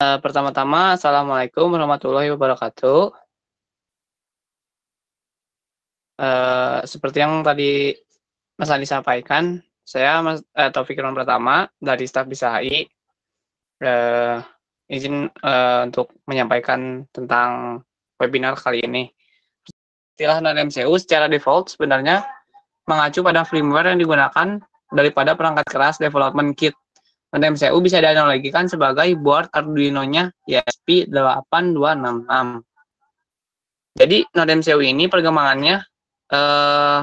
Uh, pertama-tama, Assalamualaikum warahmatullahi wabarakatuh. Uh, seperti yang tadi Mas Andi sampaikan, saya Mas uh, Taufik Rahman pertama dari staf BISAI. Uh, izin uh, untuk menyampaikan tentang webinar kali ini. Istilah MCU secara default sebenarnya mengacu pada firmware yang digunakan daripada perangkat keras development kit untuk MCU bisa dianalogikan sebagai board Arduino-nya ESP8266. Jadi node MCU ini perkembangannya eh,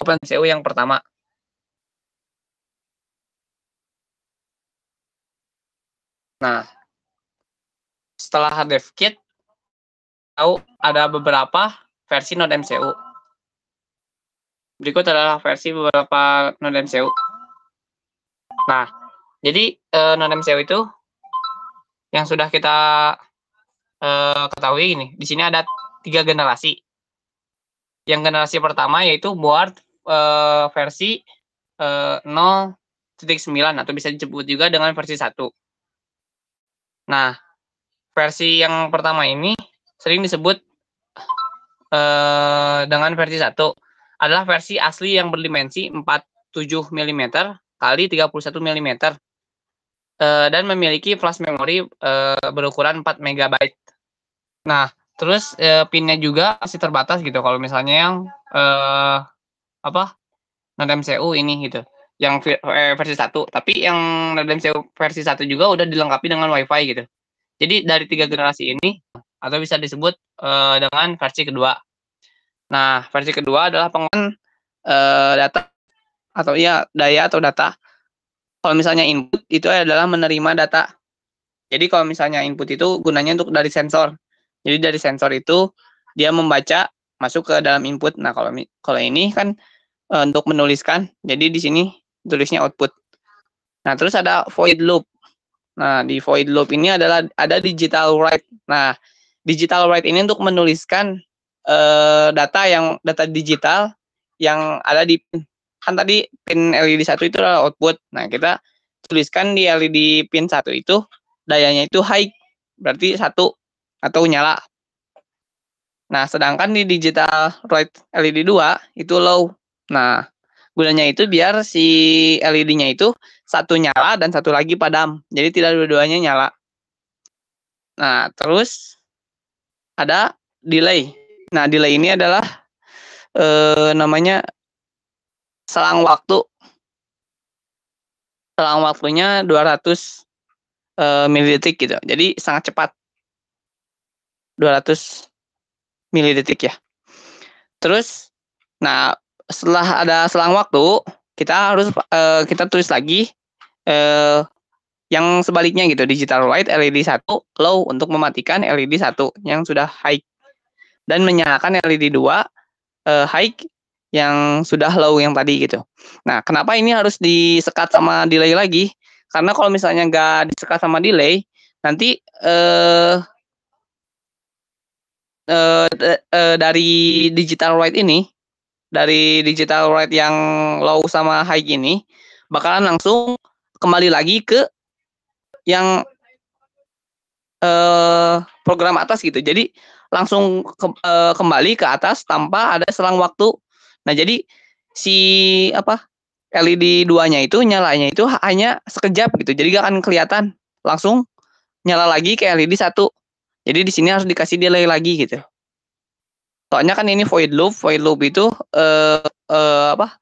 OpenMCU yang pertama. Nah, setelah hard disk kit, tahu ada beberapa versi node MCU. Berikut adalah versi beberapa node MCU. Nah, jadi uh, non MCO itu yang sudah kita uh, ketahui ini, di sini ada tiga generasi. Yang generasi pertama yaitu board uh, versi uh, eh, 0.9 atau bisa disebut juga dengan versi 1. Nah, versi yang pertama ini sering disebut uh, dengan versi 1 adalah versi asli yang berdimensi 47 mm kali 31 mm uh, dan memiliki flash memory uh, berukuran 4 MB. Nah, terus uh, pinnya juga masih terbatas gitu kalau misalnya yang uh, apa? Node MCU ini gitu. Yang eh, versi satu. tapi yang Node MCU versi satu juga udah dilengkapi dengan WiFi gitu. Jadi dari tiga generasi ini atau bisa disebut uh, dengan versi kedua. Nah, versi kedua adalah pengen uh, data atau ya daya atau data. Kalau misalnya input itu adalah menerima data. Jadi kalau misalnya input itu gunanya untuk dari sensor. Jadi dari sensor itu dia membaca masuk ke dalam input. Nah, kalau kalau ini kan e, untuk menuliskan. Jadi di sini tulisnya output. Nah, terus ada void loop. Nah, di void loop ini adalah ada digital write. Nah, digital write ini untuk menuliskan e, data yang data digital yang ada di kan tadi pin LED satu itu adalah output. Nah, kita tuliskan di LED pin satu itu dayanya itu high, berarti satu atau nyala. Nah, sedangkan di digital right LED 2 itu low. Nah, gunanya itu biar si LED-nya itu satu nyala dan satu lagi padam. Jadi tidak dua-duanya nyala. Nah, terus ada delay. Nah, delay ini adalah eh, namanya selang waktu selang waktunya 200 uh, eh, milidetik gitu. Jadi sangat cepat. 200 milidetik ya. Terus nah setelah ada selang waktu, kita harus uh, kita tulis lagi uh, yang sebaliknya gitu digital light LED 1 low untuk mematikan LED 1 yang sudah high dan menyalakan LED 2 uh, high yang sudah low yang tadi gitu. Nah, kenapa ini harus disekat sama delay lagi? Karena kalau misalnya nggak disekat sama delay, nanti eh, eh, eh, dari digital write ini, dari digital write yang low sama high ini, bakalan langsung kembali lagi ke yang eh, program atas gitu. Jadi langsung ke, eh, kembali ke atas tanpa ada selang waktu Nah, jadi si apa LED duanya itu nyalanya itu hanya sekejap gitu. Jadi gak akan kelihatan. Langsung nyala lagi ke LED satu. Jadi di sini harus dikasih delay lagi gitu. Soalnya kan ini void loop. Void loop itu eh, eh, apa?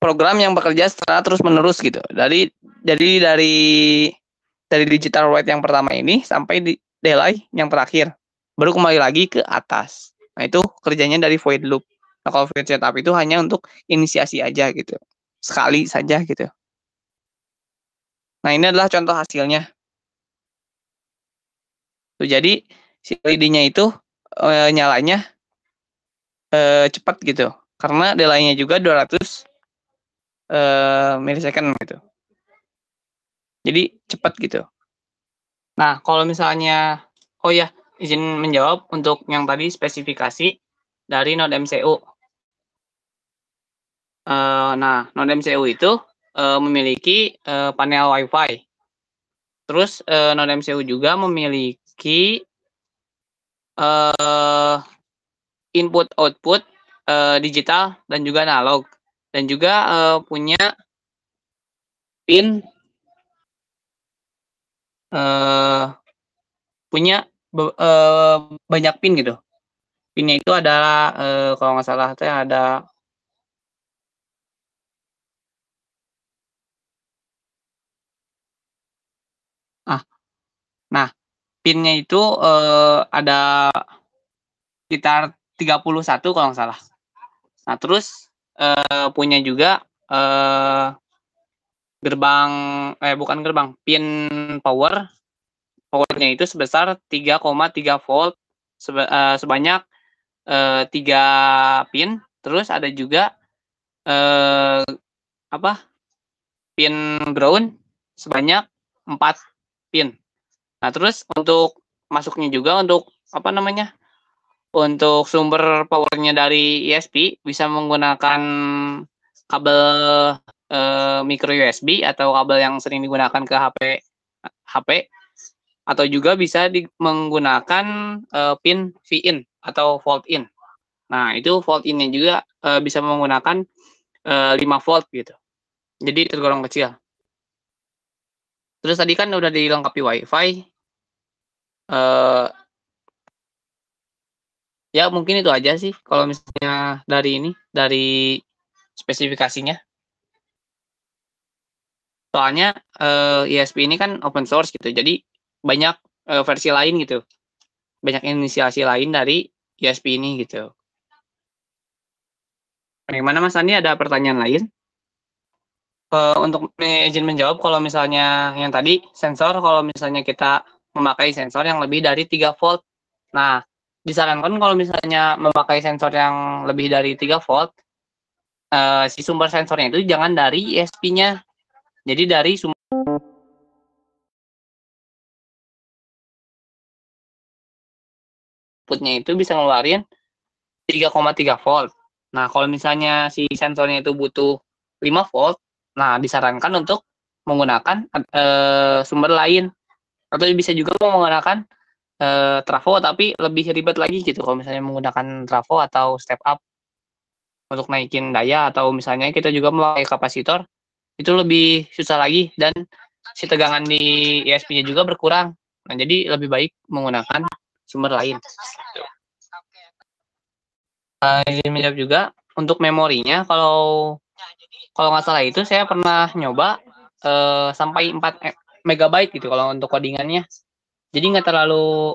Program yang bekerja secara terus menerus gitu. Dari dari dari dari digital write yang pertama ini sampai di delay yang terakhir. Baru kembali lagi ke atas. Nah itu kerjanya dari void loop no nah, kalau setup itu hanya untuk inisiasi aja gitu. Sekali saja gitu. Nah, ini adalah contoh hasilnya. Tuh, jadi si LED-nya itu e, nyalanya e, cepat gitu. Karena delaynya juga 200 e, eh, milisecond gitu. Jadi cepat gitu. Nah, kalau misalnya oh ya, izin menjawab untuk yang tadi spesifikasi dari node MCU. Uh, nah, non MCU itu uh, memiliki uh, panel WiFi. Terus uh, non MCU juga memiliki uh, input output uh, digital dan juga analog dan juga uh, punya pin uh, punya uh, banyak pin gitu. Pinnya itu ada uh, kalau nggak salah itu ada Nah, pinnya itu, eh, ada sekitar 31 kalau nggak salah. Nah, terus, eh, punya juga, eh, gerbang eh, bukan gerbang, pin power, powernya itu sebesar 3,3 volt sebe eee, sebanyak, tiga 3 pin, terus ada juga, apa, pin ground sebanyak 4 pin. Nah, terus untuk masuknya juga untuk apa namanya? Untuk sumber powernya dari ISP e bisa menggunakan kabel eh, micro USB atau kabel yang sering digunakan ke HP HP atau juga bisa menggunakan eh, pin V-in atau volt in. Nah, itu volt innya juga eh, bisa menggunakan eh, 5 volt gitu. Jadi tergolong kecil. Terus tadi kan udah dilengkapi WiFi, uh, ya mungkin itu aja sih kalau misalnya dari ini dari spesifikasinya soalnya uh, eh, ISP e ini kan open source gitu jadi banyak uh, versi lain gitu banyak inisiasi lain dari ISP e ini gitu bagaimana Mas Andi ada pertanyaan lain uh, untuk izin menjawab kalau misalnya yang tadi sensor kalau misalnya kita memakai sensor yang lebih dari 3 volt. Nah, disarankan kalau misalnya memakai sensor yang lebih dari 3 volt, uh, si sumber sensornya itu jangan dari esp nya Jadi dari sumber outputnya itu bisa ngeluarin 3,3 volt. Nah, kalau misalnya si sensornya itu butuh 5 volt, nah disarankan untuk menggunakan uh, sumber lain atau bisa juga menggunakan uh, trafo tapi lebih ribet lagi gitu kalau misalnya menggunakan trafo atau step up untuk naikin daya atau misalnya kita juga memakai kapasitor itu lebih susah lagi dan si tegangan di ESP-nya juga berkurang. Nah, jadi lebih baik menggunakan sumber lain. Uh, eh, izin menjawab juga untuk memorinya kalau kalau nggak salah itu saya pernah nyoba uh, sampai 4 megabyte gitu kalau untuk codingannya jadi nggak terlalu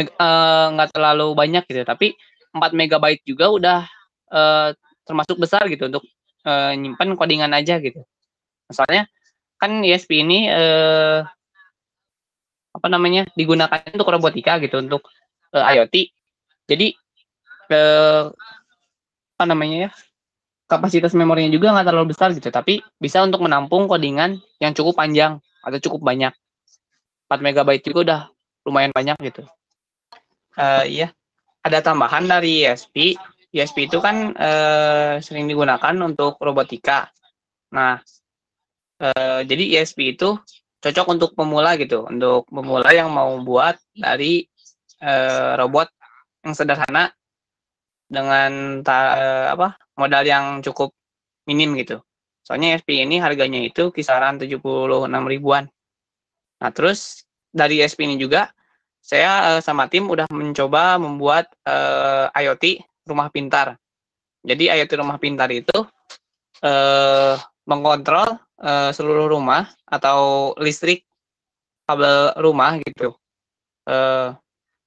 eh, nggak uh, terlalu banyak gitu tapi 4 megabyte juga udah uh, termasuk besar gitu untuk uh, eh, nyimpan codingan aja gitu misalnya kan ESP ini uh, apa namanya digunakan untuk robotika gitu untuk uh, IoT jadi uh, apa namanya ya kapasitas memorinya juga nggak terlalu besar gitu tapi bisa untuk menampung codingan yang cukup panjang atau cukup banyak 4 MB juga udah lumayan banyak gitu uh, iya ada tambahan dari ESP ESP itu kan uh, sering digunakan untuk robotika nah uh, jadi ESP itu cocok untuk pemula gitu untuk pemula yang mau buat dari uh, robot yang sederhana dengan ta, apa modal yang cukup minim gitu Soalnya SP ini harganya itu kisaran 76 ribuan. Nah, terus dari SP ini juga saya eh, sama tim udah mencoba membuat uh, IoT rumah pintar. Jadi IoT rumah pintar itu eh, mengontrol uh, seluruh rumah atau listrik kabel rumah gitu Uh,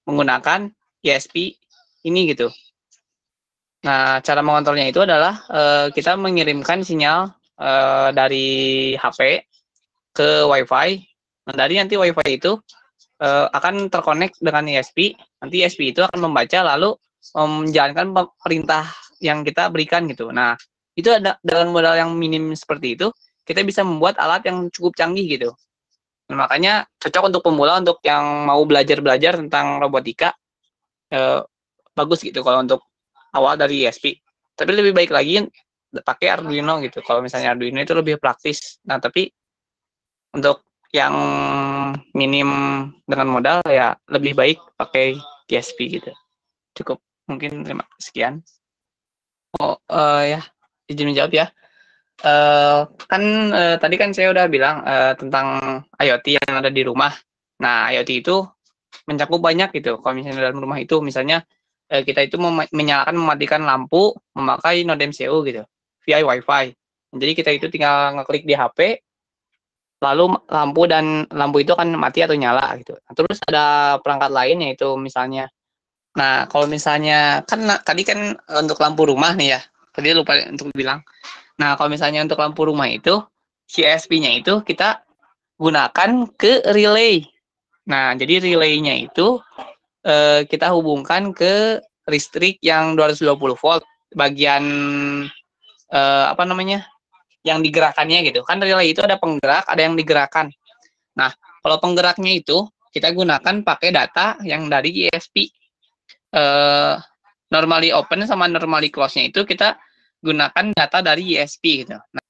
menggunakan ISP ini gitu. Nah, cara mengontrolnya itu adalah uh, kita mengirimkan sinyal Eh, dari HP ke WiFi. Nah, dari nanti WiFi itu uh, akan terkonek dengan ISP. Nanti ISP itu akan membaca lalu menjalankan perintah yang kita berikan gitu. Nah, itu ada dengan modal yang minim seperti itu, kita bisa membuat alat yang cukup canggih gitu. Nah, makanya cocok untuk pemula untuk yang mau belajar-belajar tentang robotika eh, bagus gitu kalau untuk awal dari ISP. Tapi lebih baik lagi pakai Arduino gitu kalau misalnya Arduino itu lebih praktis nah tapi untuk yang minim dengan modal ya lebih baik pakai GSP gitu cukup mungkin terima sekian oh uh, ya izin menjawab ya uh, kan uh, tadi kan saya udah bilang uh, tentang IoT yang ada di rumah nah IoT itu mencakup banyak gitu kalau misalnya dalam rumah itu misalnya kita itu mem menyalakan mematikan lampu memakai node MCU gitu via WiFi. Jadi kita itu tinggal ngeklik di HP, lalu lampu dan lampu itu akan mati atau nyala gitu. Nah, terus ada perangkat lain yaitu misalnya, nah kalau misalnya kan nah, tadi kan eh, untuk lampu rumah nih ya, tadi lupa untuk bilang. Nah kalau misalnya untuk lampu rumah itu CSP-nya itu kita gunakan ke relay. Nah jadi relaynya itu eh, kita hubungkan ke listrik yang 220 volt bagian uh, apa namanya yang digerakannya gitu kan relay itu ada penggerak ada yang digerakkan nah kalau penggeraknya itu kita gunakan pakai data yang dari ISP e uh, eh, normally open sama normally close-nya itu kita gunakan data dari ISP e gitu nah,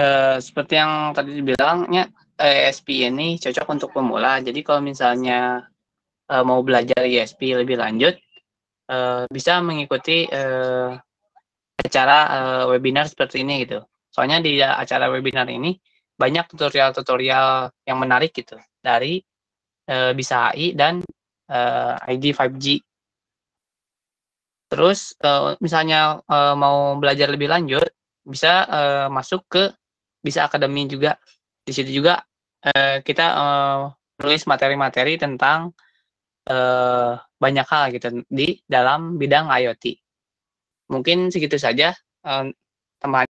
uh, seperti yang tadi dibilangnya ESP e ini cocok untuk pemula jadi kalau misalnya uh, mau belajar ESP lebih lanjut uh, bisa mengikuti uh, acara uh, webinar seperti ini gitu. Soalnya di acara webinar ini banyak tutorial-tutorial yang menarik gitu dari uh, bisa AI dan uh, eh, ID 5G. Terus uh, misalnya uh, mau belajar lebih lanjut bisa uh, masuk ke bisa akademi juga. Di situ juga uh, kita uh, tulis materi-materi tentang uh, banyak hal gitu di dalam bidang IoT mungkin segitu saja eh, teman